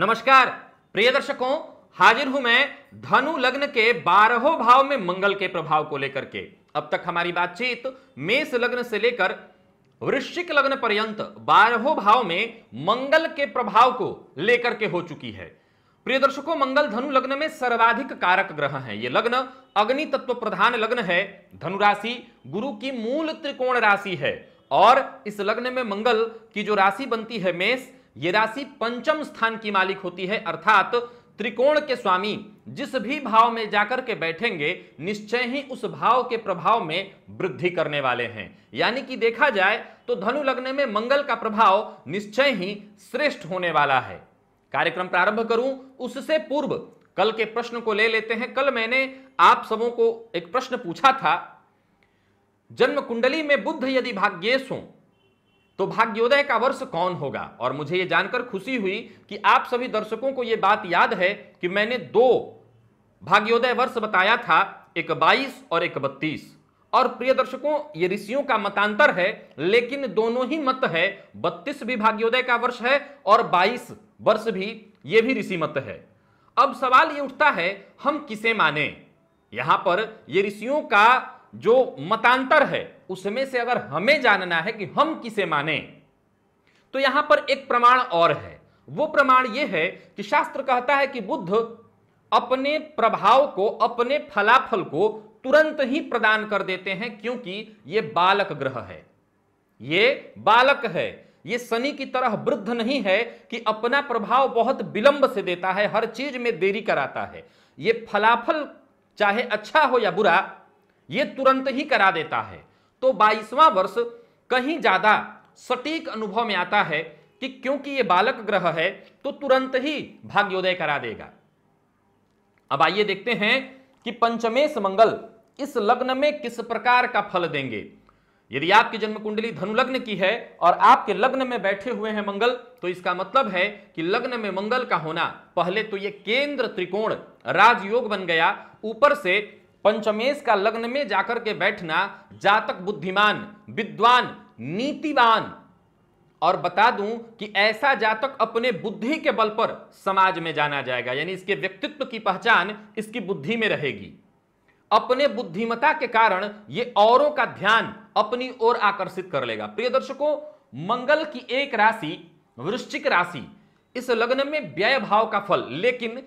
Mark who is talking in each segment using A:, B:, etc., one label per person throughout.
A: नमस्कार प्रिय दर्शकों हाजिर हूं मैं धनु लग्न के बारहों भाव में मंगल के प्रभाव को लेकर के अब तक हमारी बातचीत मेष लग्न से लेकर वृश्चिक लग्न पर्यंत बारहों भाव में मंगल के प्रभाव को लेकर के हो चुकी है प्रिय दर्शकों मंगल धनु लग्न में सर्वाधिक कारक ग्रह हैं ये लग्न अग्नि तत्व प्रधान लग्न है धनु राशि गुरु की मूल त्रिकोण राशि है और इस लग्न में मंगल की जो राशि बनती है मेष ये राशि पंचम स्थान की मालिक होती है अर्थात त्रिकोण के स्वामी जिस भी भाव में जाकर के बैठेंगे निश्चय ही उस भाव के प्रभाव में वृद्धि करने वाले हैं यानी कि देखा जाए तो धनु लगने में मंगल का प्रभाव निश्चय ही श्रेष्ठ होने वाला है कार्यक्रम प्रारंभ करूं उससे पूर्व कल के प्रश्न को ले लेते हैं कल मैंने आप सबों को एक प्रश्न पूछा था जन्म कुंडली में बुद्ध यदि भाग्येश हो तो भाग्योदय का वर्ष कौन होगा और मुझे यह जानकर खुशी हुई कि आप सभी दर्शकों को यह बात याद है कि मैंने दो भाग्योदय वर्ष बताया था एक बाईस और एक बत्तीस और प्रिय दर्शकों ये ऋषियों का मतांतर है लेकिन दोनों ही मत है बत्तीस भी भाग्योदय का वर्ष है और बाईस वर्ष भी ये भी ऋषि मत है अब सवाल ये उठता है हम किसे माने यहां पर ये ऋषियों का जो मतांतर है उसमें से अगर हमें जानना है कि हम किसे माने तो यहां पर एक प्रमाण और है वो प्रमाण यह है कि शास्त्र कहता है कि बुद्ध अपने प्रभाव को अपने फलाफल को तुरंत ही प्रदान कर देते हैं क्योंकि यह बालक ग्रह है यह बालक है ये शनि की तरह वृद्ध नहीं है कि अपना प्रभाव बहुत विलंब से देता है हर चीज में देरी कराता है यह फलाफल चाहे अच्छा हो या बुरा ये तुरंत ही करा देता है तो बाईसवां वर्ष कहीं ज्यादा सटीक अनुभव में आता है कि क्योंकि ये बालक ग्रह है तो तुरंत ही भाग्योदय करा देगा अब आइए देखते हैं कि पंचमेश मंगल इस लग्न में किस प्रकार का फल देंगे यदि आपकी जन्म कुंडली धनु लग्न की है और आपके लग्न में बैठे हुए हैं मंगल तो इसका मतलब है कि लग्न में मंगल का होना पहले तो ये केंद्र त्रिकोण राजयोग बन गया ऊपर से पंचमेश का लग्न में जाकर के बैठना जातक बुद्धिमान विद्वान नीतिवान और बता दूं कि ऐसा जातक अपने बुद्धि के बल पर समाज में जाना जाएगा यानी इसके व्यक्तित्व की पहचान इसकी बुद्धि में रहेगी अपने बुद्धिमता के कारण ये औरों का ध्यान अपनी ओर आकर्षित कर लेगा प्रिय दर्शकों मंगल की एक राशि वृश्चिक राशि इस लग्न में व्यय भाव का फल लेकिन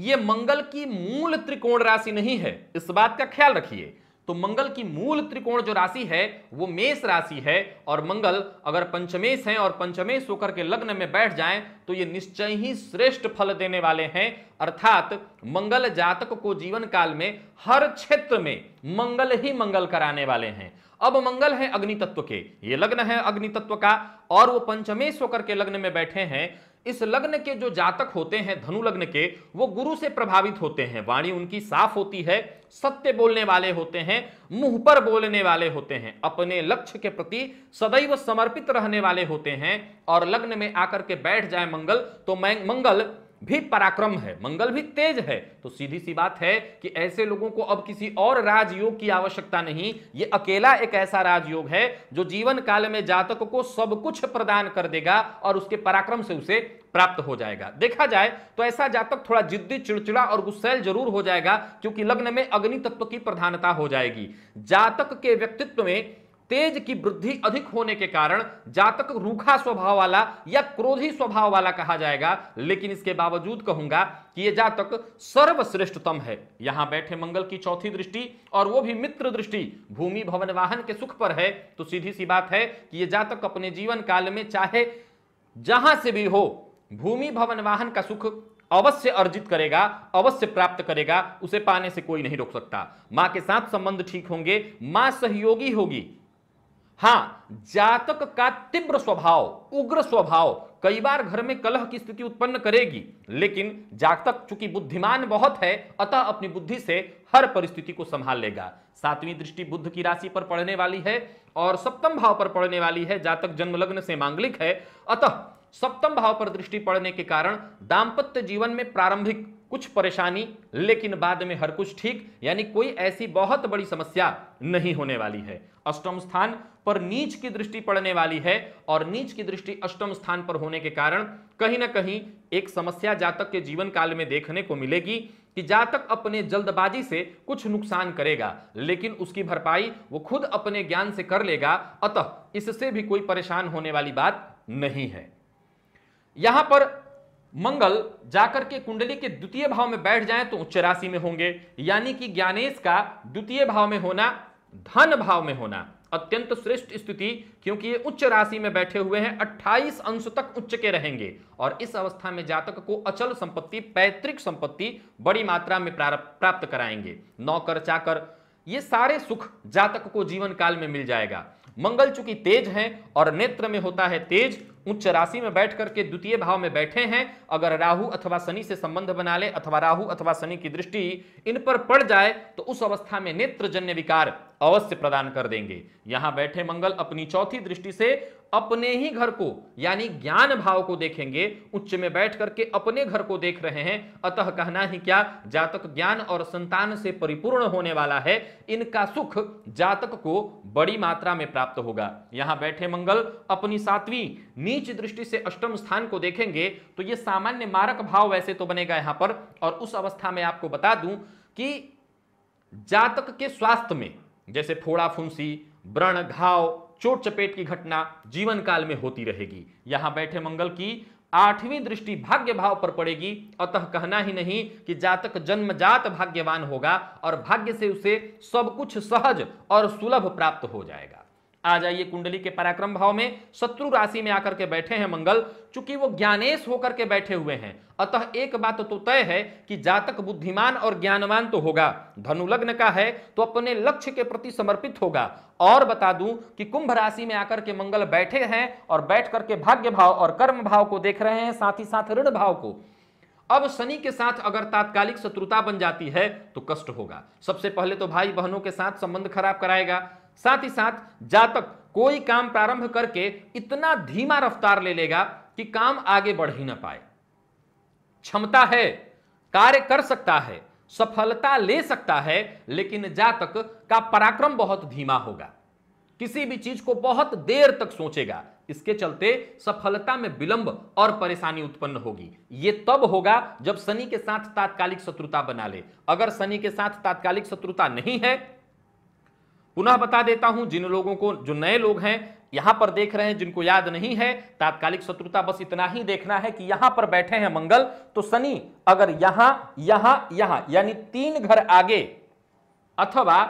A: ये मंगल की मूल त्रिकोण राशि नहीं है इस बात का ख्याल रखिए तो मंगल की मूल त्रिकोण जो राशि है वो मेष राशि है और मंगल अगर पंचमेश हैं और पंचमेश होकर के लग्न में बैठ जाएं तो ये निश्चय ही श्रेष्ठ फल देने वाले हैं अर्थात मंगल जातक को जीवन काल में हर क्षेत्र में मंगल ही मंगल कराने वाले हैं अब मंगल है अग्नि तत्व के ये लग्न है अग्नि तत्व का और वो पंचमेश होकर के लग्न में बैठे हैं इस लग्न के जो जातक होते हैं धनु लग्न के वो गुरु से प्रभावित होते हैं वाणी उनकी साफ होती है सत्य बोलने वाले होते हैं मुंह पर बोलने वाले होते हैं अपने लक्ष्य के प्रति सदैव समर्पित रहने वाले होते हैं और लग्न में आकर के बैठ जाए मंगल तो मंगल भी पराक्रम है मंगल भी तेज है तो सीधी सी बात है कि ऐसे लोगों को अब किसी और राजयोग की आवश्यकता नहीं ये अकेला एक ऐसा राजयोग है जो जीवन काल में जातक को सब कुछ प्रदान कर देगा और उसके पराक्रम से उसे प्राप्त हो जाएगा देखा जाए तो ऐसा जातक थोड़ा जिद्दी चिड़चिड़ा और गुस्सैल जरूर हो जाएगा क्योंकि लग्न में अग्नि तत्व की प्रधानता हो जाएगी जातक के व्यक्तित्व में तेज की वृद्धि अधिक होने के कारण जातक रूखा स्वभाव वाला या क्रोधी स्वभाव वाला कहा जाएगा लेकिन इसके बावजूद कहूंगा कि यह जातक सर्वश्रेष्ठतम है यहां बैठे मंगल की चौथी दृष्टि और वो भी मित्र दृष्टि भूमि भवन वाहन के सुख पर है तो सीधी सी बात है कि यह जातक अपने जीवन काल में चाहे जहां से भी हो भूमि भवन वाहन का सुख अवश्य अर्जित करेगा अवश्य प्राप्त करेगा उसे पाने से कोई नहीं रोक सकता मां के साथ संबंध ठीक होंगे मां सहयोगी होगी हाँ जातक का तीव्र स्वभाव उग्र स्वभाव कई बार घर में कलह की स्थिति उत्पन्न करेगी लेकिन जातक चूंकि बुद्धिमान बहुत है अतः अपनी बुद्धि से हर परिस्थिति को संभाल लेगा सातवीं दृष्टि बुद्ध की राशि पर पड़ने वाली है और सप्तम भाव पर पड़ने वाली है जातक जन्म लग्न से मांगलिक है अतः सप्तम भाव पर दृष्टि पड़ने के कारण दाम्पत्य जीवन में प्रारंभिक कुछ परेशानी लेकिन बाद में हर कुछ ठीक यानी कोई ऐसी बहुत बड़ी समस्या नहीं होने वाली है अष्टम स्थान पर नीच की दृष्टि पड़ने वाली है और नीच की दृष्टि अष्टम स्थान पर होने के कारण कहीं ना कहीं एक समस्या जातक के जीवन काल में देखने को मिलेगी कि जातक अपने जल्दबाजी से कुछ नुकसान करेगा लेकिन उसकी भरपाई वो खुद अपने ज्ञान से कर लेगा अतः इससे भी कोई परेशान होने वाली बात नहीं है यहां पर मंगल जाकर के कुंडली के द्वितीय भाव में बैठ जाए तो उच्च राशि में होंगे यानी कि ज्ञानेश का द्वितीय भाव में होना धन भाव में होना अत्यंत श्रेष्ठ स्थिति क्योंकि ये उच्च राशि में बैठे हुए हैं 28 अंश तक उच्च के रहेंगे और इस अवस्था में जातक को अचल संपत्ति पैतृक संपत्ति बड़ी मात्रा में प्राप्त कराएंगे नौकर चाकर ये सारे सुख जातक को जीवन काल में मिल जाएगा मंगल चूंकि तेज है और नेत्र में होता है तेज उच्च राशि में बैठ करके द्वितीय भाव में बैठे हैं अगर राहु अथवा शनि से संबंध बना ले अथवा राहु अथवा शनि की दृष्टि इन पर पड़ जाए तो उस अवस्था में जन्य विकार अवश्य प्रदान कर देंगे यहां बैठे मंगल अपनी चौथी दृष्टि से अपने ही घर को यानी ज्ञान भाव को देखेंगे उच्च में बैठ करके अपने घर को देख रहे हैं अतः कहना ही क्या जातक ज्ञान और संतान से परिपूर्ण होने वाला है इनका सुख जातक को बड़ी मात्रा में प्राप्त होगा यहां बैठे मंगल अपनी सातवीं नीच दृष्टि से अष्टम स्थान को देखेंगे तो ये सामान्य मारक भाव वैसे तो बनेगा यहां पर और उस अवस्था में आपको बता दूं कि जातक के स्वास्थ्य में जैसे फोड़ा फुंसी व्रण घाव चोट चपेट की घटना जीवन काल में होती रहेगी यहां बैठे मंगल की आठवीं दृष्टि भाग्य भाव पर पड़ेगी अतः कहना ही नहीं कि जातक जन्मजात भाग्यवान होगा और भाग्य से उसे सब कुछ सहज और सुलभ प्राप्त हो जाएगा आ जाइए कुंडली के पराक्रम भाव में शत्रु राशि में आकर के बैठे हैं मंगल चूंकि वो ज्ञानेश होकर के बैठे हुए हैं अतः एक बात तो तय है कि जातक बुद्धिमान और ज्ञानवान तो होगा धनु लग्न का है तो अपने लक्ष्य के प्रति समर्पित होगा और बता दूं कि कुंभ राशि में आकर के मंगल बैठे हैं और बैठ करके भाग्य भाव और कर्म भाव को देख रहे हैं साथ ही साथ ऋण भाव को अब शनि के साथ अगर तात्कालिक शत्रुता बन जाती है तो कष्ट होगा सबसे पहले तो भाई बहनों के साथ संबंध खराब कराएगा साथ ही साथ जातक कोई काम प्रारंभ करके इतना धीमा रफ्तार ले लेगा कि काम आगे बढ़ ही ना पाए क्षमता है कार्य कर सकता है सफलता ले सकता है लेकिन जातक का पराक्रम बहुत धीमा होगा किसी भी चीज को बहुत देर तक सोचेगा इसके चलते सफलता में विलंब और परेशानी उत्पन्न होगी ये तब होगा जब शनि के साथ तात्कालिक शत्रुता बना ले अगर शनि के साथ तात्कालिक शत्रुता नहीं है पुनः बता देता हूं जिन लोगों को जो नए लोग हैं यहां पर देख रहे हैं जिनको याद नहीं है तात्कालिक शत्रुता बस इतना ही देखना है कि यहां पर बैठे हैं मंगल तो शनि अगर यहां यहां यहां यानी तीन घर आगे अथवा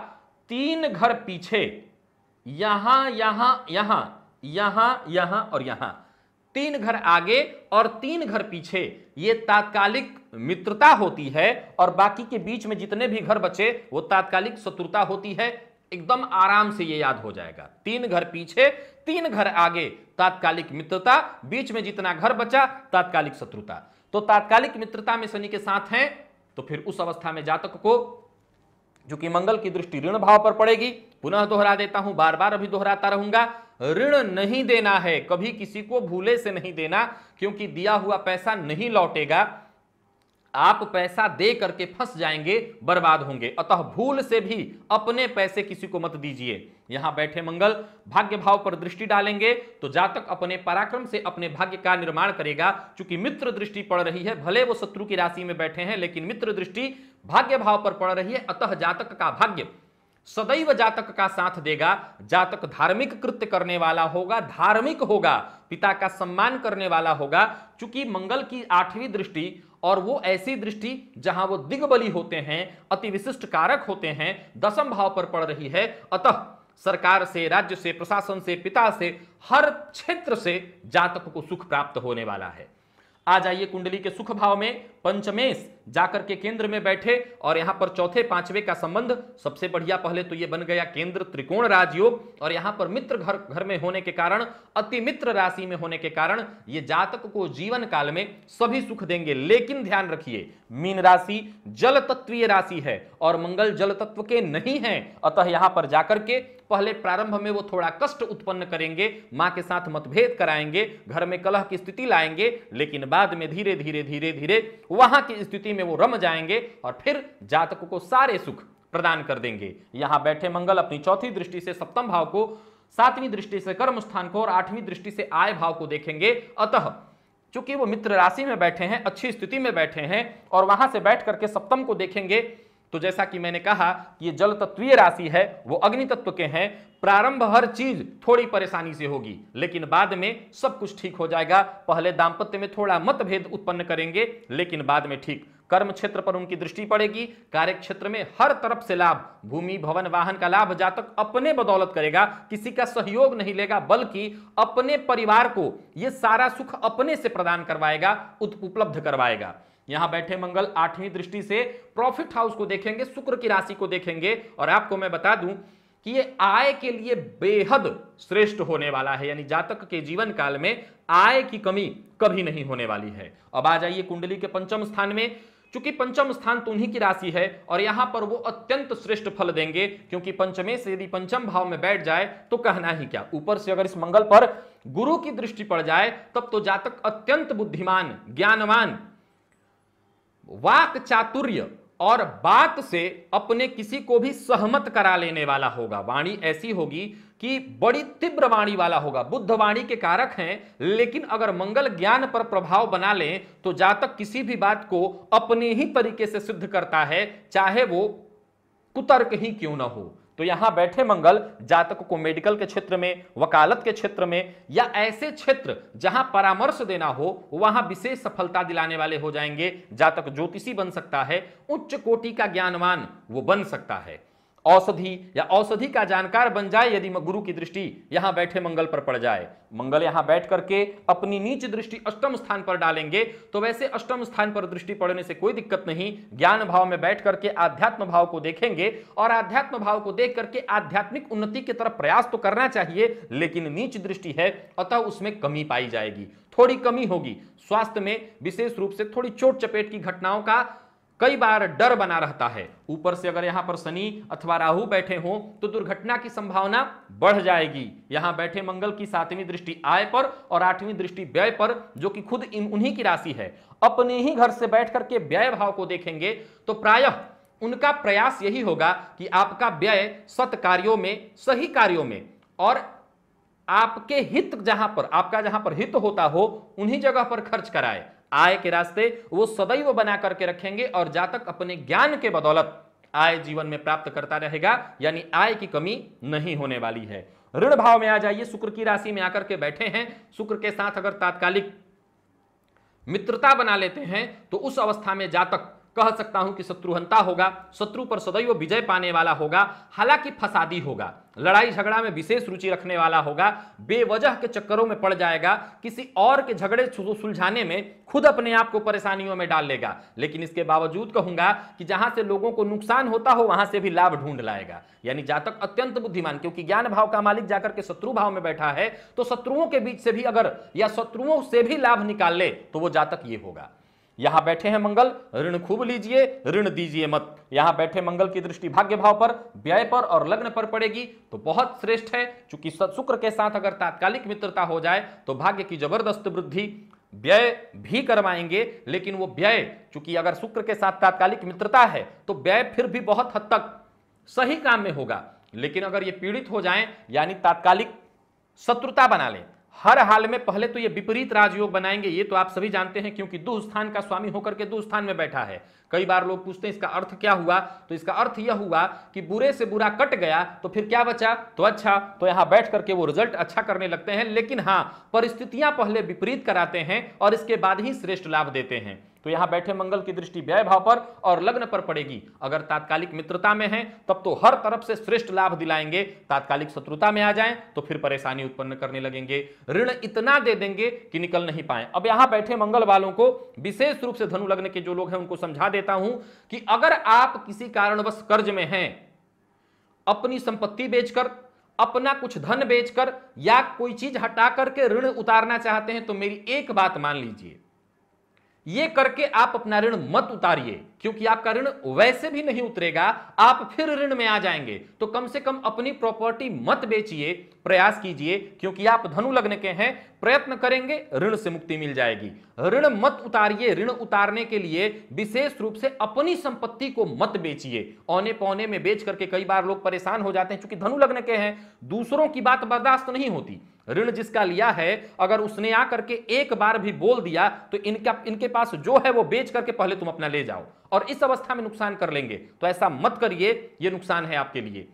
A: तीन घर पीछे यहां यहां यहां यहां यहां और यहां तीन घर आगे और तीन घर पीछे ये तात्कालिक मित्रता होती है और बाकी के बीच में जितने भी घर बचे वो तात्कालिक शत्रुता होती है एकदम आराम से ये याद हो जाएगा तीन घर पीछे तीन घर आगे तात्कालिक मित्रता बीच में जितना घर बचा तात्कालिक शत्रुता तो तात्कालिक मित्रता में शनि के साथ हैं तो फिर उस अवस्था में जातक को जो कि मंगल की दृष्टि ऋण भाव पर पड़ेगी पुनः दोहरा देता हूं बार बार अभी दोहराता रहूंगा ऋण नहीं देना है कभी किसी को भूले से नहीं देना क्योंकि दिया हुआ पैसा नहीं लौटेगा आप पैसा दे करके फंस जाएंगे बर्बाद होंगे अतः भूल से भी अपने पैसे किसी को मत दीजिए यहां बैठे मंगल भाग्य भाव पर दृष्टि डालेंगे तो जातक अपने पराक्रम से अपने भाग्य का निर्माण करेगा चूंकि मित्र दृष्टि पड़ रही है भले वो शत्रु की राशि में बैठे हैं लेकिन मित्र दृष्टि भाग्य भाव पर पड़ रही है अतः जातक का भाग्य सदैव जातक का साथ देगा जातक धार्मिक कृत्य करने वाला होगा धार्मिक होगा पिता का सम्मान करने वाला होगा चूंकि मंगल की आठवीं दृष्टि और वो ऐसी दृष्टि जहां वो दिग्बली होते हैं अति विशिष्ट कारक होते हैं दसम भाव पर पड़ रही है अतः सरकार से राज्य से प्रशासन से पिता से हर क्षेत्र से जातक को सुख प्राप्त होने वाला है आ जाइए कुंडली के सुख भाव में पंचमेश जाकर के केंद्र में बैठे और यहाँ पर चौथे पांचवे का संबंध सबसे बढ़िया पहले तो ये बन गया केंद्र त्रिकोण राजयोग और यहाँ पर मित्र घर घर में होने के कारण अति मित्र राशि में होने के कारण ये जातक को जीवन काल में सभी सुख देंगे लेकिन ध्यान रखिए मीन राशि जल तत्वीय राशि है और मंगल जल तत्व के नहीं है अतः यहाँ पर जाकर के पहले प्रारंभ में वो थोड़ा कष्ट उत्पन्न करेंगे माँ के साथ मतभेद कराएंगे घर में कलह की स्थिति लाएंगे लेकिन बाद में धीरे धीरे धीरे धीरे वहां की स्थिति में वो रम जाएंगे और फिर जातकों को सारे सुख प्रदान कर देंगे यहां बैठे मंगल अपनी चौथी दृष्टि से सप्तम भाव को सातवीं दृष्टि से कर्म स्थान को और आठवीं दृष्टि से आय भाव को देखेंगे अतः चूंकि वो मित्र राशि में बैठे हैं अच्छी स्थिति में बैठे हैं और वहां से बैठ करके सप्तम को देखेंगे तो जैसा कि मैंने कहा कि ये जल तत्वीय राशि है वो अग्नि तत्व के हैं प्रारंभ हर चीज थोड़ी परेशानी से होगी लेकिन बाद में सब कुछ ठीक हो जाएगा पहले दाम्पत्य में थोड़ा मतभेद उत्पन्न करेंगे लेकिन बाद में ठीक कर्म क्षेत्र पर उनकी दृष्टि पड़ेगी कार्य क्षेत्र में हर तरफ से लाभ भूमि भवन वाहन का लाभ जातक अपने बदौलत करेगा किसी का सहयोग नहीं लेगा बल्कि अपने परिवार को यह सारा सुख अपने से प्रदान करवाएगा उपलब्ध करवाएगा यहां बैठे मंगल आठवीं दृष्टि से प्रॉफिट हाउस को देखेंगे शुक्र की राशि को देखेंगे और आपको मैं बता दूं कि ये आय के लिए बेहद श्रेष्ठ होने वाला है यानी जातक के जीवन काल में आय की कमी कभी नहीं होने वाली है अब आ जाइए कुंडली के पंचम स्थान में चूंकि पंचम स्थान तो उन्हीं की राशि है और यहां पर वो अत्यंत श्रेष्ठ फल देंगे क्योंकि पंचमे से यदि पंचम भाव में बैठ जाए तो कहना ही क्या ऊपर से अगर इस मंगल पर गुरु की दृष्टि पड़ जाए तब तो जातक अत्यंत बुद्धिमान ज्ञानवान वाक चातुर्य और बात से अपने किसी को भी सहमत करा लेने वाला होगा वाणी ऐसी होगी कि बड़ी तीव्र वाणी वाला होगा बुद्ध वाणी के कारक हैं लेकिन अगर मंगल ज्ञान पर प्रभाव बना लें तो जातक किसी भी बात को अपने ही तरीके से सिद्ध करता है चाहे वो कुतर्क ही क्यों ना हो तो यहां बैठे मंगल जातक को मेडिकल के क्षेत्र में वकालत के क्षेत्र में या ऐसे क्षेत्र जहां परामर्श देना हो वहां विशेष सफलता दिलाने वाले हो जाएंगे जातक ज्योतिषी बन सकता है उच्च कोटि का ज्ञानवान वो बन सकता है औषधि या औषधि का जानकार बन जाए यदि गुरु की दृष्टि यहां बैठे मंगल पर पड़ जाए मंगल यहां बैठ करके अपनी नीच दृष्टि अष्टम स्थान पर डालेंगे तो वैसे अष्टम स्थान पर दृष्टि पड़ने से कोई दिक्कत नहीं ज्ञान भाव में बैठ करके आध्यात्म भाव को देखेंगे और आध्यात्म भाव को देख करके आध्यात्मिक उन्नति की तरफ प्रयास तो करना चाहिए लेकिन नीच दृष्टि है अतः उसमें कमी पाई जाएगी थोड़ी कमी होगी स्वास्थ्य में विशेष रूप से थोड़ी चोट चपेट की घटनाओं का कई बार डर बना रहता है ऊपर से अगर यहां पर शनि अथवा राहु बैठे हों तो दुर्घटना की संभावना बढ़ जाएगी यहां बैठे मंगल की सातवीं दृष्टि आय पर और आठवीं दृष्टि व्यय पर जो कि खुद उन्हीं की राशि है अपने ही घर से बैठ करके व्यय भाव को देखेंगे तो प्रायः उनका प्रयास यही होगा कि आपका व्यय सत कार्यों में सही कार्यों में और आपके हित जहां पर आपका जहां पर हित होता हो उन्हीं जगह पर खर्च कराए आय के रास्ते वो सदैव बना करके रखेंगे और जातक अपने ज्ञान के बदौलत आय जीवन में प्राप्त करता रहेगा यानी आय की कमी नहीं होने वाली है ऋण भाव में आ जाइए शुक्र की राशि में आकर के बैठे हैं शुक्र के साथ अगर तात्कालिक मित्रता बना लेते हैं तो उस अवस्था में जातक कह सकता हूं कि शत्रुहंता होगा शत्रु पर सदैव विजय पाने वाला होगा हालांकि फसादी होगा लड़ाई झगड़ा में विशेष रुचि रखने वाला होगा बेवजह के चक्करों में पड़ जाएगा किसी और के झगड़े सुलझाने में खुद अपने आप को परेशानियों में डाल लेगा लेकिन इसके बावजूद कहूंगा कि जहां से लोगों को नुकसान होता हो वहां से भी लाभ ढूंढ लाएगा यानी जातक अत्यंत बुद्धिमान क्योंकि ज्ञान भाव का मालिक जाकर के शत्रु भाव में बैठा है तो शत्रुओं के बीच से भी अगर या शत्रुओं से भी लाभ निकाल ले तो वो जातक ये होगा यहां बैठे हैं मंगल ऋण खूब लीजिए ऋण दीजिए मत यहां बैठे मंगल की दृष्टि भाग्य भाव पर व्यय पर और लग्न पर पड़ेगी तो बहुत श्रेष्ठ है चूंकि शुक्र के साथ अगर तात्कालिक मित्रता हो जाए तो भाग्य की जबरदस्त वृद्धि व्यय भी करवाएंगे लेकिन वो व्यय चूंकि अगर शुक्र के साथ तात्कालिक मित्रता है तो व्यय फिर भी बहुत हद तक सही काम में होगा लेकिन अगर ये पीड़ित हो जाए यानी तात्कालिक शत्रुता बना लें हर हाल में पहले तो ये विपरीत राजयोग बनाएंगे ये तो आप सभी जानते हैं क्योंकि दो स्थान का स्वामी होकर के दो स्थान में बैठा है कई बार लोग पूछते हैं इसका अर्थ क्या हुआ तो इसका अर्थ यह हुआ कि बुरे से बुरा कट गया तो फिर क्या बचा तो अच्छा तो यहाँ बैठ करके वो रिजल्ट अच्छा करने लगते हैं लेकिन हाँ परिस्थितियां पहले विपरीत कराते हैं और इसके बाद ही श्रेष्ठ लाभ देते हैं तो यहां बैठे मंगल की दृष्टि व्यय भाव पर और लग्न पर पड़ेगी अगर तात्कालिक मित्रता में है तब तो हर तरफ से श्रेष्ठ लाभ दिलाएंगे तात्कालिक शत्रुता में आ जाएं तो फिर परेशानी उत्पन्न करने लगेंगे ऋण इतना दे देंगे कि निकल नहीं पाए अब यहां बैठे मंगल वालों को विशेष रूप से धनु लग्न के जो लोग हैं उनको समझा दे देता हूं कि अगर आप किसी कारणवश कर्ज में हैं अपनी संपत्ति बेचकर अपना कुछ धन बेचकर या कोई चीज हटा करके ऋण उतारना चाहते हैं तो मेरी एक बात मान लीजिए ये करके आप अपना ऋण मत उतारिए क्योंकि आपका ऋण वैसे भी नहीं उतरेगा आप फिर ऋण में आ जाएंगे तो कम से कम अपनी प्रॉपर्टी मत बेचिए प्रयास कीजिए क्योंकि आप धनु लग्न के हैं प्रयत्न करेंगे ऋण से मुक्ति मिल जाएगी ऋण मत उतारिए ऋण उतारने के लिए विशेष रूप से अपनी संपत्ति को मत बेचिए औने पौने में बेच करके कई बार लोग परेशान हो जाते हैं चूंकि धनु लग्न के हैं दूसरों की बात बर्दाश्त नहीं होती ऋण जिसका लिया है अगर उसने आकर के एक बार भी बोल दिया तो इनका इनके पास जो है वो बेच करके पहले तुम अपना ले जाओ और इस अवस्था में नुकसान कर लेंगे तो ऐसा मत करिए ये नुकसान है आपके लिए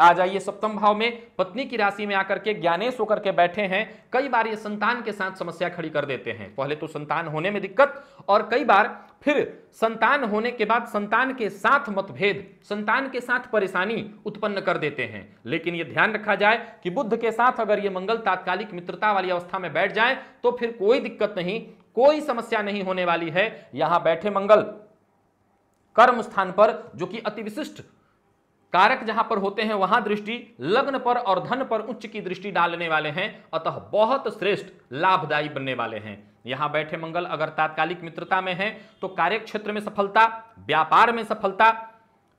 A: आ जाइए सप्तम भाव में पत्नी की राशि में आकर के ज्ञानेश होकर के बैठे हैं कई बार ये संतान के साथ समस्या खड़ी कर देते हैं पहले तो संतान होने में दिक्कत और कई बार फिर संतान होने के बाद संतान के साथ मतभेद संतान के साथ परेशानी उत्पन्न कर देते हैं लेकिन ये ध्यान रखा जाए कि बुद्ध के साथ अगर ये मंगल तात्कालिक मित्रता वाली अवस्था में बैठ जाए तो फिर कोई दिक्कत नहीं कोई समस्या नहीं होने वाली है यहां बैठे मंगल कर्म स्थान पर जो कि अति विशिष्ट कारक जहां पर होते हैं वहां दृष्टि लग्न पर और धन पर उच्च की दृष्टि डालने वाले हैं अतः बहुत श्रेष्ठ लाभदायी बनने वाले हैं यहां बैठे मंगल अगर तात्कालिक मित्रता में है तो कार्य क्षेत्र में सफलता व्यापार में सफलता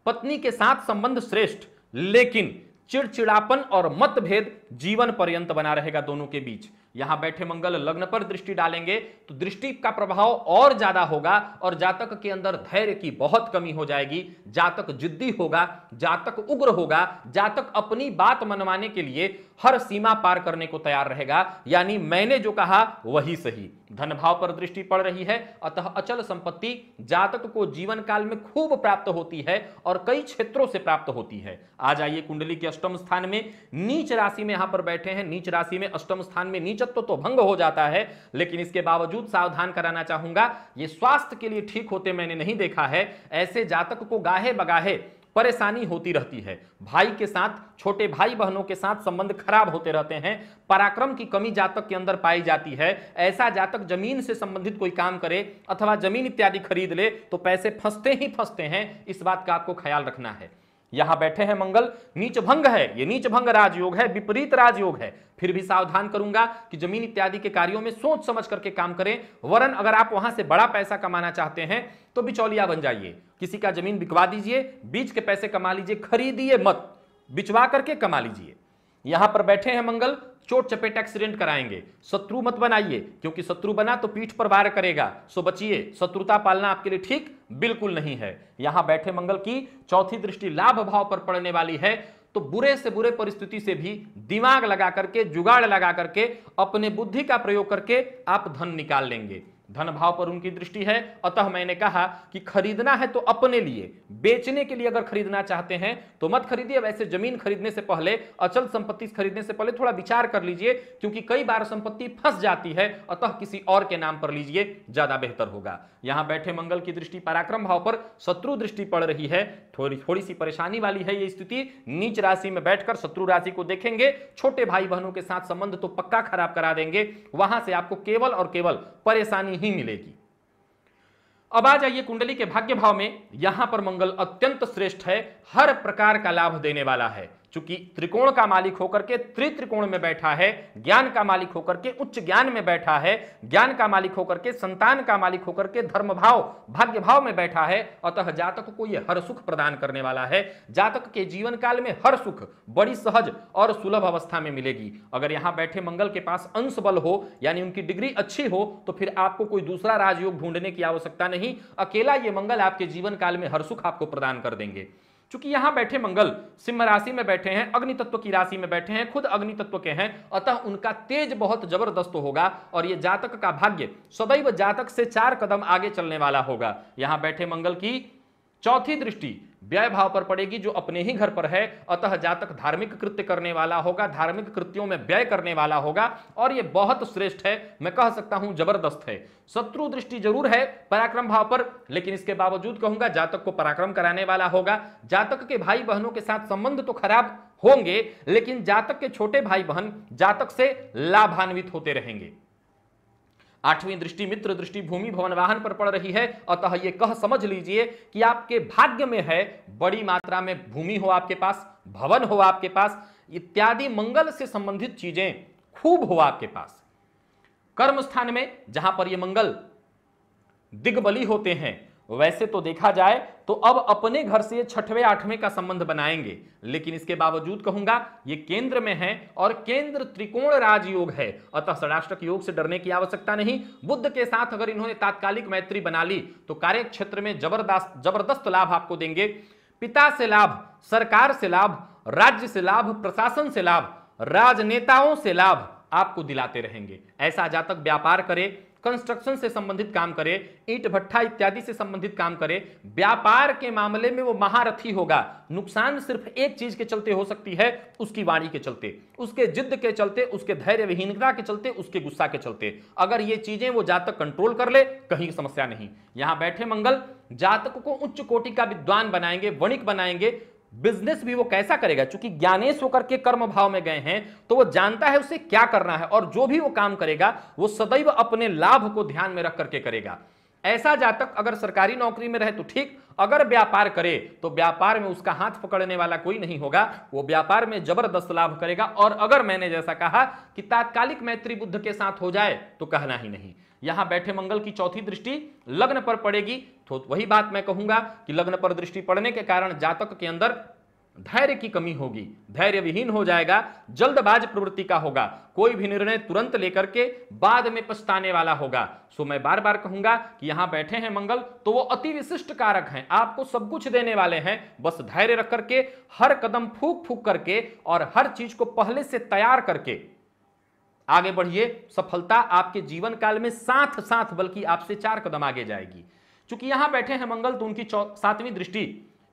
A: पत्नी के साथ संबंध श्रेष्ठ लेकिन चिड़चिड़ापन और मतभेद जीवन पर्यंत बना रहेगा दोनों के बीच यहां बैठे मंगल लग्न पर दृष्टि डालेंगे तो दृष्टि का प्रभाव और ज्यादा होगा और जातक के अंदर धैर्य की बहुत कमी हो जाएगी जातक जिद्दी होगा जातक उग्र होगा जातक अपनी बात मनवाने के लिए हर सीमा पार करने को तैयार रहेगा यानी मैंने जो कहा वही सही धन भाव पर दृष्टि पड़ रही है अतः अचल संपत्ति जातक को जीवन काल में खूब प्राप्त होती है और कई क्षेत्रों से प्राप्त होती है आ जाइए कुंडली के अष्टम स्थान में नीच राशि में यहां पर बैठे हैं नीच राशि में अष्टम स्थान में नीच पंचत्व तो, तो भंग हो जाता है लेकिन इसके बावजूद सावधान कराना चाहूंगा ये स्वास्थ्य के लिए ठीक होते मैंने नहीं देखा है ऐसे जातक को गाहे बगाहे परेशानी होती रहती है भाई के साथ छोटे भाई बहनों के साथ संबंध खराब होते रहते हैं पराक्रम की कमी जातक के अंदर पाई जाती है ऐसा जातक जमीन से संबंधित कोई काम करे अथवा जमीन इत्यादि खरीद ले तो पैसे फंसते ही फंसते हैं इस बात का आपको ख्याल रखना है यहां बैठे हैं मंगल नीच भंग है ये नीच भंग राजयोग है विपरीत राजयोग है फिर भी सावधान करूंगा कि जमीन इत्यादि के कार्यों में सोच समझ करके काम करें वरन अगर आप वहां से बड़ा पैसा कमाना चाहते हैं तो बिचौलिया बन जाइए किसी का जमीन बिकवा दीजिए बीच के पैसे कमा लीजिए खरीदिए मत बिचवा करके कमा लीजिए यहां पर बैठे हैं मंगल चोट चपेट एक्सीडेंट कराएंगे शत्रु मत बनाइए क्योंकि शत्रु बना तो पीठ पर वार करेगा सो बचिए शत्रुता पालना आपके लिए ठीक बिल्कुल नहीं है यहां बैठे मंगल की चौथी दृष्टि लाभ भाव पर पड़ने वाली है तो बुरे से बुरे परिस्थिति से भी दिमाग लगा करके जुगाड़ लगा करके अपने बुद्धि का प्रयोग करके आप धन निकाल लेंगे धन भाव पर उनकी दृष्टि है अतः मैंने कहा कि खरीदना है तो अपने लिए बेचने के लिए अगर खरीदना चाहते हैं तो मत खरीदिए वैसे जमीन खरीदने से पहले अचल संपत्ति खरीदने से पहले थोड़ा विचार कर लीजिए क्योंकि कई बार संपत्ति फंस जाती है अतः किसी और के नाम पर लीजिए ज्यादा बेहतर होगा यहां बैठे मंगल की दृष्टि पराक्रम भाव पर शत्रु दृष्टि पड़ रही है थोड़ी थोड़ी सी परेशानी वाली है ये स्थिति नीच राशि में बैठकर शत्रु राशि को देखेंगे छोटे भाई बहनों के साथ संबंध तो पक्का खराब करा देंगे वहां से आपको केवल और केवल परेशानी नहीं मिलेगी अब आ जाइए कुंडली के भाग्य भाव में यहां पर मंगल अत्यंत श्रेष्ठ है हर प्रकार का लाभ देने वाला है चूंकि त्रिकोण का मालिक होकर के त्रित्रिकोण में बैठा है ज्ञान का मालिक होकर के उच्च ज्ञान में बैठा है ज्ञान का मालिक होकर के संतान का मालिक होकर के धर्म भाव भाग्य भाव में बैठा है अतः जातक को यह हर सुख प्रदान करने वाला है जातक के जीवन काल में हर सुख बड़ी सहज और सुलभ अवस्था में मिलेगी अगर यहां बैठे मंगल के पास अंश बल हो यानी उनकी डिग्री अच्छी हो तो फिर आपको कोई दूसरा राजयोग ढूंढने की आवश्यकता नहीं अकेला ये मंगल आपके जीवन काल में हर सुख आपको प्रदान कर देंगे चूंकि यहां बैठे मंगल सिंह राशि में बैठे हैं अग्नि तत्व की राशि में बैठे हैं खुद अग्नि तत्व के हैं अतः उनका तेज बहुत जबरदस्त होगा और ये जातक का भाग्य सदैव जातक से चार कदम आगे चलने वाला होगा यहां बैठे मंगल की चौथी दृष्टि व्यय भाव पर पड़ेगी जो अपने ही घर पर है अतः जातक धार्मिक कृत्य करने वाला होगा धार्मिक कृत्यों में व्यय करने वाला होगा और यह बहुत श्रेष्ठ है मैं कह सकता हूं जबरदस्त है शत्रु दृष्टि जरूर है पराक्रम भाव पर लेकिन इसके बावजूद कहूंगा जातक को पराक्रम कराने वाला होगा जातक के भाई बहनों के साथ संबंध तो खराब होंगे लेकिन जातक के छोटे भाई बहन जातक से लाभान्वित होते रहेंगे आठवीं दृष्टि मित्र दृष्टि भूमि भवन वाहन पर पड़ रही है अतः ये कह समझ लीजिए कि आपके भाग्य में है बड़ी मात्रा में भूमि हो आपके पास भवन हो आपके पास इत्यादि मंगल से संबंधित चीजें खूब हो आपके पास कर्म स्थान में जहां पर ये मंगल दिग्बली होते हैं वैसे तो देखा जाए तो अब अपने घर से छठवें आठवें का संबंध बनाएंगे लेकिन इसके बावजूद कहूंगा ये केंद्र में है और केंद्र त्रिकोण राजयोग है अतः षडाष्टक योग से डरने की आवश्यकता नहीं बुद्ध के साथ अगर इन्होंने तात्कालिक मैत्री बना ली तो कार्य क्षेत्र में जबरदस्त जबरदस्त लाभ आपको देंगे पिता से लाभ सरकार से लाभ राज्य से लाभ प्रशासन से लाभ राजनेताओं से लाभ आपको दिलाते रहेंगे ऐसा जातक व्यापार करे कंस्ट्रक्शन से संबंधित काम करे ईट भट्टा इत्यादि से संबंधित काम करे व्यापार के मामले में वो महारथी होगा नुकसान सिर्फ एक चीज के चलते हो सकती है उसकी वाणी के चलते उसके जिद के चलते उसके धैर्य विहीनता के चलते उसके गुस्सा के चलते अगर ये चीजें वो जातक कंट्रोल कर ले कहीं समस्या नहीं यहां बैठे मंगल जातक को उच्च कोटि का विद्वान बनाएंगे वणिक बनाएंगे बिजनेस भी वो कैसा करेगा क्योंकि ज्ञानेश होकर के कर्म भाव में गए हैं तो वो जानता है उसे क्या करना है और जो भी वो काम करेगा वो सदैव अपने लाभ को ध्यान में रख करके करेगा ऐसा जातक अगर सरकारी नौकरी में रहे तो ठीक अगर व्यापार करे तो व्यापार में उसका हाथ पकड़ने वाला कोई नहीं होगा वो व्यापार में जबरदस्त लाभ करेगा और अगर मैंने जैसा कहा कि तात्कालिक मैत्री बुद्ध के साथ हो जाए तो कहना ही नहीं यहां बैठे मंगल की चौथी दृष्टि लग्न पर पड़ेगी तो वही बात मैं कहूंगा कि लग्न पर दृष्टि पड़ने के कारण जातक के अंदर धैर्य की कमी होगी धैर्य विहीन हो जाएगा जल्दबाज प्रवृत्ति का होगा कोई भी निर्णय तुरंत लेकर के बाद में पछताने वाला होगा सो मैं बार बार कहूंगा कि यहां बैठे हैं मंगल तो वो अति विशिष्ट कारक हैं आपको सब कुछ देने वाले हैं बस धैर्य रख करके हर कदम फूक फूक करके और हर चीज को पहले से तैयार करके आगे बढ़िए सफलता आपके जीवन काल में साथ साथ बल्कि आपसे चार कदम आगे जाएगी चूंकि यहां बैठे हैं मंगल तो उनकी सातवीं दृष्टि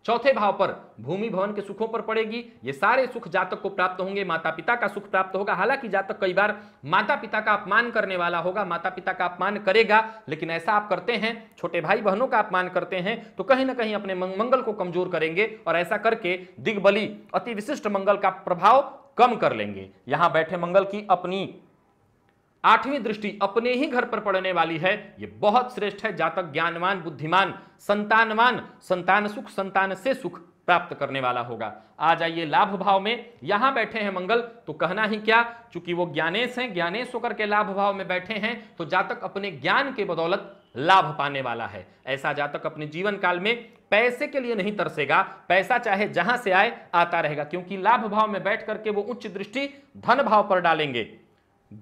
A: चौथे भाव पर भूमि भवन के सुखों पर पड़ेगी ये सारे सुख जातक को प्राप्त होंगे माता पिता का सुख प्राप्त होगा हालांकि जातक कई बार माता पिता का अपमान करने वाला होगा माता पिता का अपमान करेगा लेकिन ऐसा आप करते हैं छोटे भाई बहनों का अपमान करते हैं तो कहीं ना कहीं अपने मंगल को कमजोर करेंगे और ऐसा करके दिग्बली अति विशिष्ट मंगल का प्रभाव कम कर लेंगे यहां बैठे मंगल की अपनी आठवीं दृष्टि अपने ही घर पर पड़ने वाली है ये बहुत श्रेष्ठ है जातक ज्ञानवान बुद्धिमान संतानवान संतान सुख संतान से सुख प्राप्त करने वाला होगा आ जाइए लाभ भाव में यहां बैठे हैं मंगल तो कहना ही क्या चूंकि वो ज्ञानेश हैं ज्ञानेश होकर के लाभ भाव में बैठे हैं तो जातक अपने ज्ञान के बदौलत लाभ पाने वाला है ऐसा जातक अपने जीवन काल में पैसे के लिए नहीं तरसेगा पैसा चाहे जहां से आए आता रहेगा क्योंकि लाभ भाव में बैठ करके वो उच्च दृष्टि धन भाव पर डालेंगे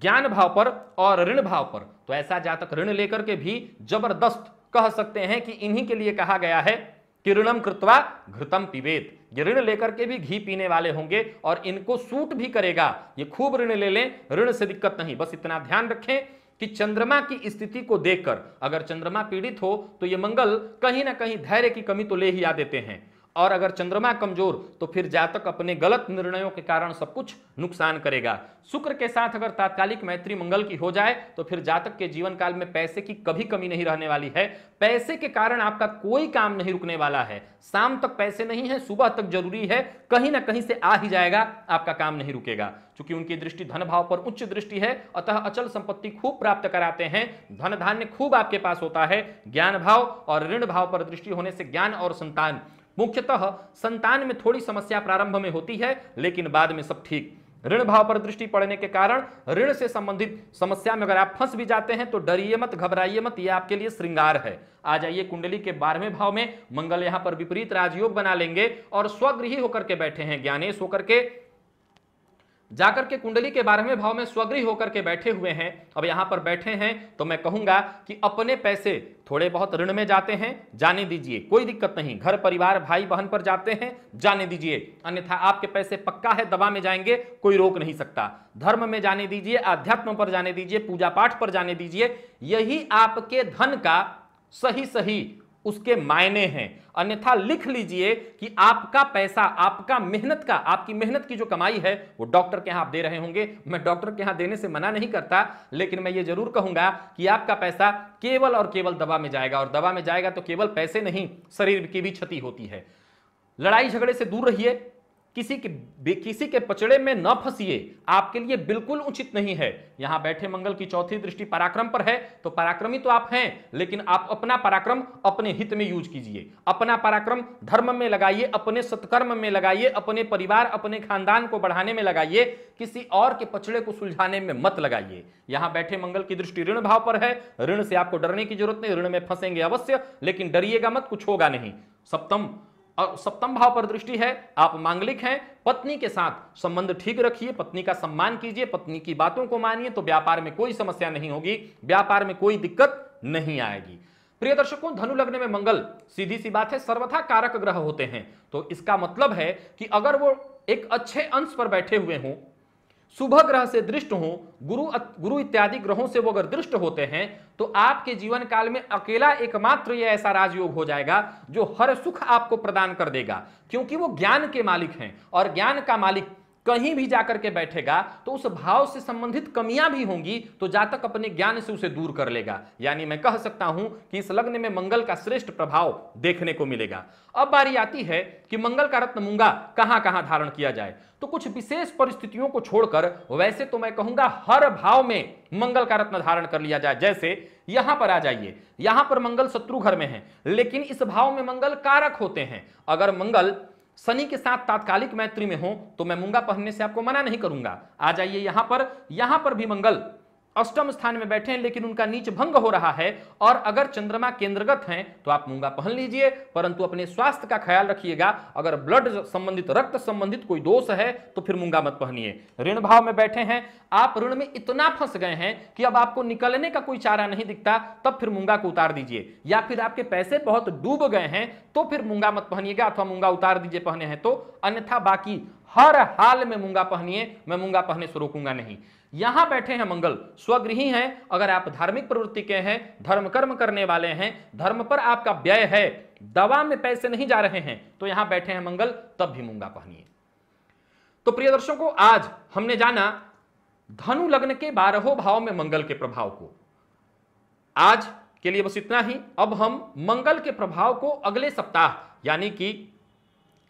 A: ज्ञान भाव पर और ऋण भाव पर तो ऐसा जातक ऋण लेकर के भी जबरदस्त कह सकते हैं कि इन्हीं के लिए कहा गया है कि ऋणम कृतवा घृतम पिबेत ये ऋण लेकर के भी घी पीने वाले होंगे और इनको सूट भी करेगा ये खूब ऋण ले लें ऋण से दिक्कत नहीं बस इतना ध्यान रखें कि चंद्रमा की स्थिति को देखकर अगर चंद्रमा पीड़ित हो तो ये मंगल कहीं ना कहीं धैर्य की कमी तो ले ही आ देते हैं और अगर चंद्रमा कमजोर तो फिर जातक अपने गलत निर्णयों के कारण सब कुछ नुकसान करेगा शुक्र के साथ अगर तात्कालिक मैत्री मंगल की हो जाए तो फिर जातक के जीवन काल में पैसे की कभी कमी नहीं रहने वाली है पैसे के कारण आपका कोई काम नहीं रुकने वाला है शाम तक पैसे नहीं है सुबह तक जरूरी है कहीं ना कहीं से आ ही जाएगा आपका काम नहीं रुकेगा चूंकि उनकी दृष्टि धन भाव पर उच्च दृष्टि है अतः अचल संपत्ति खूब प्राप्त कराते हैं धन धान्य खूब आपके पास होता है ज्ञान भाव और ऋण भाव पर दृष्टि होने से ज्ञान और संतान मुख्यतः संतान में थोड़ी समस्या प्रारंभ में होती है लेकिन बाद में सब ठीक ऋण भाव पर दृष्टि पड़ने के कारण ऋण से संबंधित समस्या में अगर आप फंस भी जाते हैं तो डरिए मत घबराइए मत ये आपके लिए श्रृंगार है आ जाइए कुंडली के बारहवें भाव में मंगल यहां पर विपरीत राजयोग बना लेंगे और स्वगृही होकर के बैठे हैं ज्ञानेश होकर के जाकर के कुंडली के बारहवें भाव में स्वग्री होकर के बैठे हुए हैं अब यहां पर बैठे हैं तो मैं कहूंगा कि अपने पैसे थोड़े बहुत ऋण में जाते हैं जाने दीजिए कोई दिक्कत नहीं घर परिवार भाई बहन पर जाते हैं जाने दीजिए अन्यथा आपके पैसे पक्का है दबा में जाएंगे कोई रोक नहीं सकता धर्म में जाने दीजिए अध्यात्म पर जाने दीजिए पूजा पाठ पर जाने दीजिए यही आपके धन का सही सही उसके मायने हैं अन्यथा लिख लीजिए कि आपका पैसा आपका मेहनत का आपकी मेहनत की जो कमाई है वो डॉक्टर के यहां आप दे रहे होंगे मैं डॉक्टर के यहां देने से मना नहीं करता लेकिन मैं ये जरूर कहूंगा कि आपका पैसा केवल और केवल दवा में जाएगा और दवा में जाएगा तो केवल पैसे नहीं शरीर की भी क्षति होती है लड़ाई झगड़े से दूर रहिए किसी के किसी के पचड़े में न फंसिए आपके लिए बिल्कुल उचित नहीं है यहां बैठे मंगल की चौथी दृष्टि पराक्रम पर है तो पराक्रमी तो आप हैं लेकिन आप अपना पराक्रम अपने हित में यूज कीजिए अपना पराक्रम धर्म में लगाइए अपने सत्कर्म में लगाइए अपने परिवार अपने खानदान को बढ़ाने में लगाइए किसी और के पचड़े को सुलझाने में मत लगाइए यहां बैठे मंगल की दृष्टि ऋण भाव पर है ऋण से आपको डरने की जरूरत नहीं ऋण में फंसेंगे अवश्य लेकिन डरिएगा मत कुछ होगा नहीं सप्तम और सप्तम भाव पर दृष्टि है आप मांगलिक हैं पत्नी के साथ संबंध ठीक रखिए पत्नी का सम्मान कीजिए पत्नी की बातों को मानिए तो व्यापार में कोई समस्या नहीं होगी व्यापार में कोई दिक्कत नहीं आएगी प्रिय दर्शकों धनु लगने में मंगल सीधी सी बात है सर्वथा कारक ग्रह होते हैं तो इसका मतलब है कि अगर वो एक अच्छे अंश पर बैठे हुए हों शुभ ग्रह से दृष्ट हो गुरु गुरु इत्यादि ग्रहों से वो अगर दृष्ट होते हैं तो आपके जीवन काल में अकेला एकमात्र यह ऐसा राजयोग हो जाएगा जो हर सुख आपको प्रदान कर देगा क्योंकि वो ज्ञान के मालिक हैं और ज्ञान का मालिक कहीं भी जाकर के बैठेगा तो उस भाव से संबंधित कमियां भी होंगी तो जातक अपने ज्ञान से उसे दूर कर लेगा यानी मैं कह सकता हूं कि इस लग्न में मंगल का श्रेष्ठ प्रभाव देखने को मिलेगा अब बारी आती है कि मंगल का रत्न मुंगा कहां कहां धारण किया जाए तो कुछ विशेष परिस्थितियों को छोड़कर वैसे तो मैं कहूंगा हर भाव में मंगल का रत्न धारण कर लिया जाए जैसे यहां पर आ जाइए यहां पर मंगल शत्रु घर में है लेकिन इस भाव में मंगल कारक होते हैं अगर मंगल शनि के साथ तात्कालिक मैत्री में हो तो मैं मूंगा पहनने से आपको मना नहीं करूंगा आ जाइए यहां पर यहां पर भी मंगल अष्टम स्थान में बैठे हैं लेकिन उनका नीच भंग हो रहा है और अगर चंद्रमा केंद्रगत हैं तो आप मूंगा पहन लीजिए परंतु अपने स्वास्थ्य का ख्याल रखिएगा अगर ब्लड संबंधित रक्त संबंधित कोई दोष है तो फिर मूंगा मत पहनिए ऋण भाव में बैठे हैं आप ऋण में इतना फंस गए हैं कि अब आपको निकलने का कोई चारा नहीं दिखता तब फिर मूंगा को उतार दीजिए या फिर आपके पैसे बहुत डूब गए हैं तो फिर मूंगा मत पहनिएगा अथवा मूंगा उतार दीजिए पहने हैं तो अन्यथा बाकी हर हाल में मूंगा पहनिए मैं मूंगा पहने से रोकूंगा नहीं यहां बैठे हैं मंगल स्वगृही हैं अगर आप धार्मिक प्रवृत्ति के हैं धर्म कर्म करने वाले हैं धर्म पर आपका व्यय है दवा में पैसे नहीं जा रहे हैं तो यहां बैठे हैं मंगल तब भी मूंगा पहनिए तो प्रिय दर्शकों आज हमने जाना धनु लग्न के बारहों भाव में मंगल के प्रभाव को आज के लिए बस इतना ही अब हम मंगल के प्रभाव को अगले सप्ताह यानी कि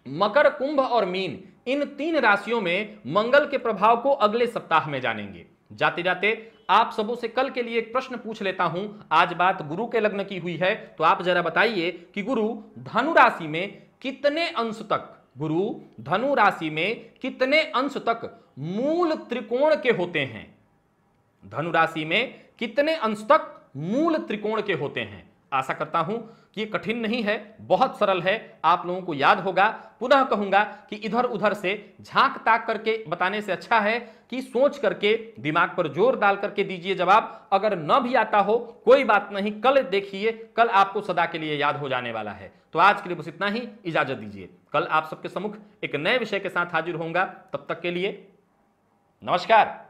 A: मकर कुंभ और मीन इन तीन राशियों में मंगल के प्रभाव को अगले सप्ताह में जानेंगे जाते जाते आप सबों से कल के लिए एक प्रश्न पूछ लेता हूं आज बात गुरु के लग्न की हुई है तो आप जरा बताइए कि गुरु धनु राशि में कितने अंश तक गुरु धनु राशि में कितने अंश तक मूल त्रिकोण के होते हैं धनु राशि में कितने अंश तक मूल त्रिकोण के होते हैं आशा करता हूं कि कठिन नहीं है बहुत सरल है आप लोगों को याद होगा पुनः कहूंगा कि इधर उधर से झांक ताक करके बताने से अच्छा है कि सोच करके दिमाग पर जोर डाल करके दीजिए जवाब अगर न भी आता हो कोई बात नहीं कल देखिए कल आपको सदा के लिए याद हो जाने वाला है तो आज के लिए बस इतना ही इजाजत दीजिए कल आप सबके सम्मुख एक नए विषय के साथ हाजिर होंगे तब तक के लिए नमस्कार